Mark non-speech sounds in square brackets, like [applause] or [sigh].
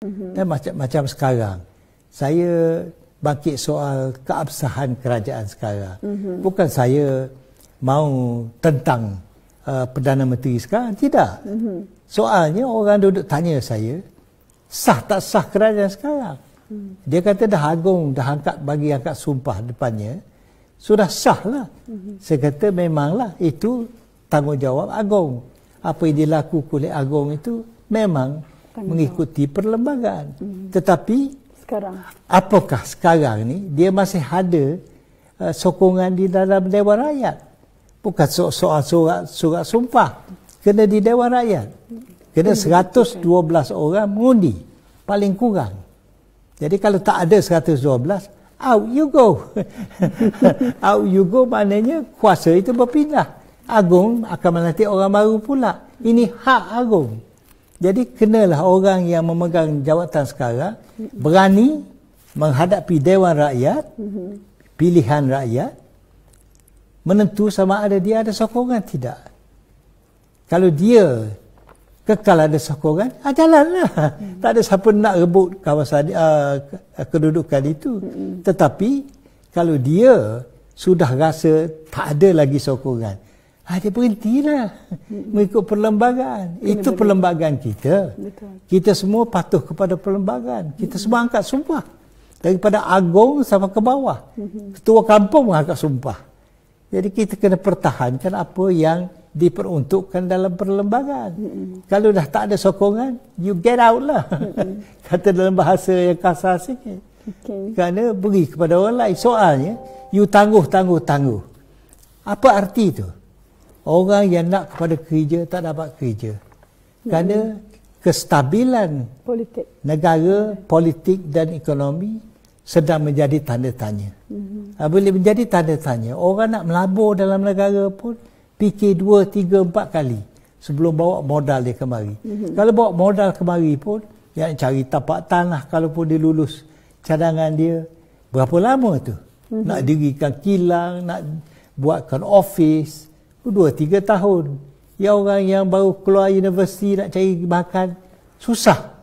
Mhm. Dan macam macam sekarang saya bangkit soal keabsahan kerajaan sekarang. Mm-hmm. Bukan saya mau tentang uh, perdana menteri sekarang tidak. Mm-hmm. Soalnya orang duduk tanya saya sah tak sah kerajaan sekarang. Mm-hmm. Dia kata dah agung dah angkat bagi angkat sumpah depannya sudah sah lah. Mm-hmm. Saya kata memanglah itu tanggungjawab agung. Apa yang dilakukan oleh agung itu memang mengikuti perlembagaan. Hmm. Tetapi sekarang apakah sekarang ni dia masih ada uh, sokongan di dalam dewan rakyat? Bukan so- soal surat surat sumpah kena di dewan rakyat. Kena 112 orang mengundi paling kurang. Jadi kalau tak ada 112 out you go. [laughs] out you go maknanya kuasa itu berpindah. Agung akan melantik orang baru pula. Ini hak agung. Jadi kenalah orang yang memegang jawatan sekarang berani menghadapi dewan rakyat, pilihan rakyat menentu sama ada dia ada sokongan tidak. Kalau dia kekal ada sokongan, ah jalanlah. Hmm. Tak ada siapa nak rebut kawasan uh, kedudukan itu. Hmm. Tetapi kalau dia sudah rasa tak ada lagi sokongan, hmm. Ada ah, berhentilah mengikut perlembagaan. Ini Itu betul. perlembagaan kita. Betul. Kita semua patuh kepada perlembagaan. Kita hmm. semua angkat sumpah. Daripada agung sampai ke bawah. Hmm. Ketua kampung angkat sumpah. Jadi kita kena pertahankan apa yang diperuntukkan dalam perlembagaan. Hmm. Kalau dah tak ada sokongan, you get out lah. Hmm. [laughs] Kata dalam bahasa yang kasar sikit. Okay. Kerana beri kepada orang lain. Soalnya, you tangguh, tangguh, tangguh. Apa arti itu? orang yang nak kepada kerja tak dapat kerja. Kerana kestabilan politik negara, politik dan ekonomi sedang menjadi tanda tanya. Mm-hmm. Boleh menjadi tanda tanya. Orang nak melabur dalam negara pun fikir dua, tiga, empat kali sebelum bawa modal dia kemari. Mm-hmm. Kalau bawa modal kemari pun, yang cari tapak tanah kalaupun dia lulus cadangan dia, berapa lama tu? Mm-hmm. Nak dirikan kilang, nak buatkan office, dua tiga tahun. Ya orang yang baru keluar universiti nak cari makan susah.